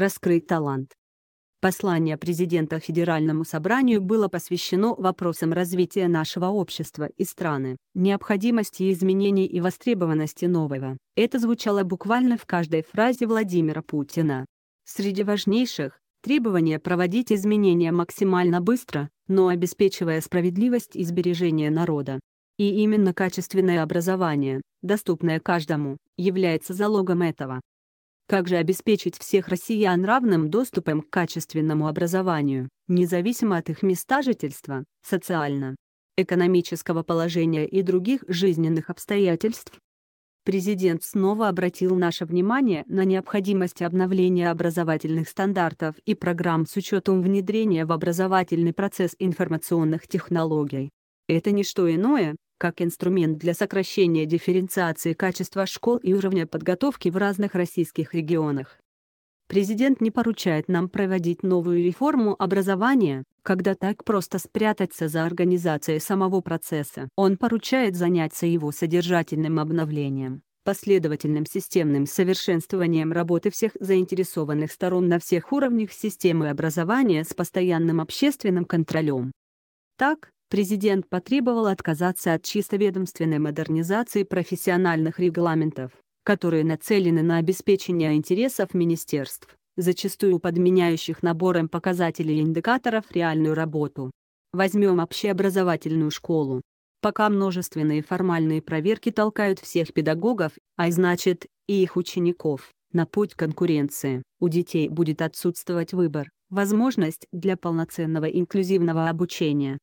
раскрыть талант. Послание президента Федеральному собранию было посвящено вопросам развития нашего общества и страны, необходимости изменений и востребованности нового. Это звучало буквально в каждой фразе Владимира Путина. Среди важнейших – требование проводить изменения максимально быстро, но обеспечивая справедливость и сбережение народа. И именно качественное образование, доступное каждому, является залогом этого. Как же обеспечить всех россиян равным доступом к качественному образованию, независимо от их места жительства, социально, экономического положения и других жизненных обстоятельств? Президент снова обратил наше внимание на необходимость обновления образовательных стандартов и программ с учетом внедрения в образовательный процесс информационных технологий. Это не что иное, как инструмент для сокращения дифференциации качества школ и уровня подготовки в разных российских регионах. Президент не поручает нам проводить новую реформу образования, когда так просто спрятаться за организацией самого процесса. Он поручает заняться его содержательным обновлением, последовательным системным совершенствованием работы всех заинтересованных сторон на всех уровнях системы образования с постоянным общественным контролем. Так, президент потребовал отказаться от чисто ведомственной модернизации профессиональных регламентов, которые нацелены на обеспечение интересов министерств, зачастую подменяющих набором показателей и индикаторов реальную работу. Возьмем общеобразовательную школу. Пока множественные формальные проверки толкают всех педагогов, а значит, и их учеников, на путь конкуренции, у детей будет отсутствовать выбор, возможность для полноценного инклюзивного обучения.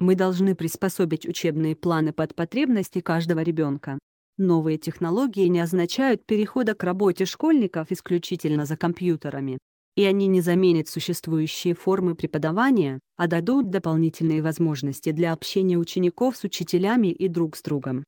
Мы должны приспособить учебные планы под потребности каждого ребенка. Новые технологии не означают перехода к работе школьников исключительно за компьютерами. И они не заменят существующие формы преподавания, а дадут дополнительные возможности для общения учеников с учителями и друг с другом.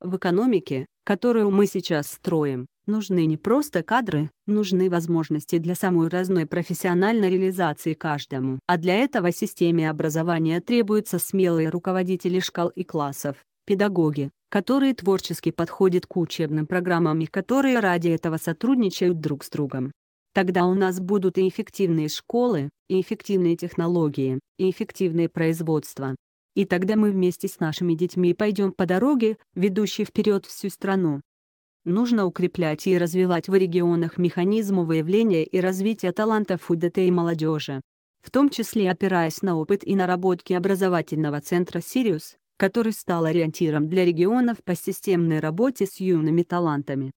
В экономике, которую мы сейчас строим, Нужны не просто кадры, нужны возможности для самой разной профессиональной реализации каждому. А для этого системе образования требуются смелые руководители школ и классов, педагоги, которые творчески подходят к учебным программам и которые ради этого сотрудничают друг с другом. Тогда у нас будут и эффективные школы, и эффективные технологии, и эффективные производства. И тогда мы вместе с нашими детьми пойдем по дороге, ведущей вперед всю страну нужно укреплять и развивать в регионах механизмы выявления и развития талантов УДТ и молодежи. В том числе опираясь на опыт и наработки образовательного центра «Сириус», который стал ориентиром для регионов по системной работе с юными талантами.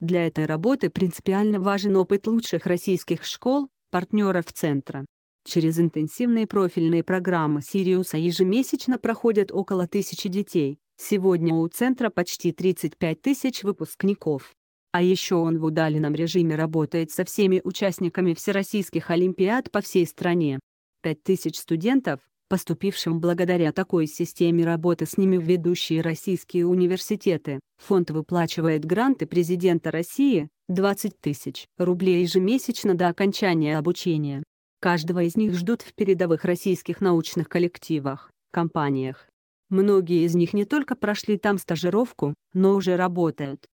Для этой работы принципиально важен опыт лучших российских школ, партнеров центра. Через интенсивные профильные программы «Сириуса» ежемесячно проходят около тысячи детей, Сегодня у центра почти 35 тысяч выпускников. А еще он в удаленном режиме работает со всеми участниками всероссийских олимпиад по всей стране. 5 тысяч студентов, поступившим благодаря такой системе работы с ними в ведущие российские университеты. Фонд выплачивает гранты президента России, 20 тысяч рублей ежемесячно до окончания обучения. Каждого из них ждут в передовых российских научных коллективах, компаниях, Многие из них не только прошли там стажировку, но уже работают.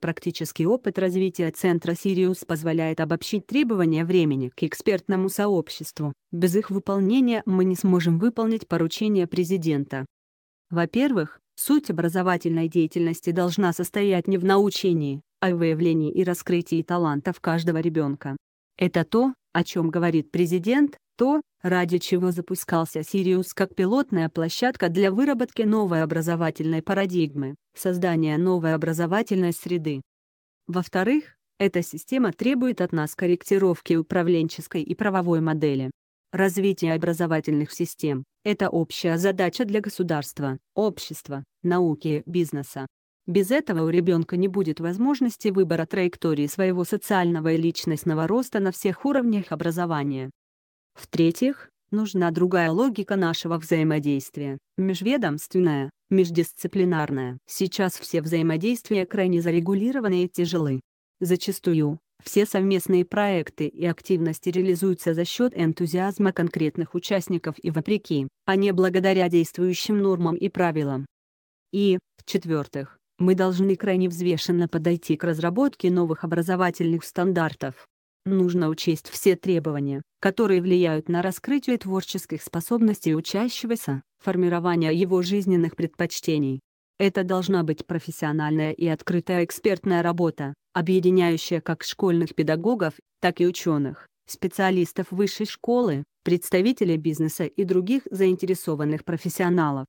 Практический опыт развития центра «Сириус» позволяет обобщить требования времени к экспертному сообществу. Без их выполнения мы не сможем выполнить поручение президента. Во-первых, суть образовательной деятельности должна состоять не в научении, а в выявлении и раскрытии талантов каждого ребенка. Это то, о чем говорит президент, то, ради чего запускался «Сириус» как пилотная площадка для выработки новой образовательной парадигмы, создания новой образовательной среды. Во-вторых, эта система требует от нас корректировки управленческой и правовой модели. Развитие образовательных систем – это общая задача для государства, общества, науки, бизнеса. Без этого у ребенка не будет возможности выбора траектории своего социального и личностного роста на всех уровнях образования. В-третьих, нужна другая логика нашего взаимодействия, межведомственная, междисциплинарная. Сейчас все взаимодействия крайне зарегулированы и тяжелы. Зачастую, все совместные проекты и активности реализуются за счет энтузиазма конкретных участников и вопреки, а не благодаря действующим нормам и правилам. И, в-четвертых, мы должны крайне взвешенно подойти к разработке новых образовательных стандартов, нужно учесть все требования, которые влияют на раскрытие творческих способностей учащегося, формирование его жизненных предпочтений. Это должна быть профессиональная и открытая экспертная работа, объединяющая как школьных педагогов, так и ученых, специалистов высшей школы, представителей бизнеса и других заинтересованных профессионалов.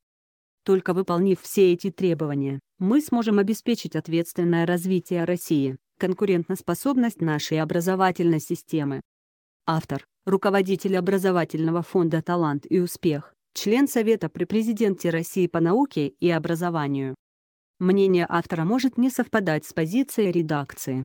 Только выполнив все эти требования, мы сможем обеспечить ответственное развитие России, конкурентоспособность нашей образовательной системы. Автор, руководитель образовательного фонда «Талант и успех», член Совета при Президенте России по науке и образованию. Мнение автора может не совпадать с позицией редакции.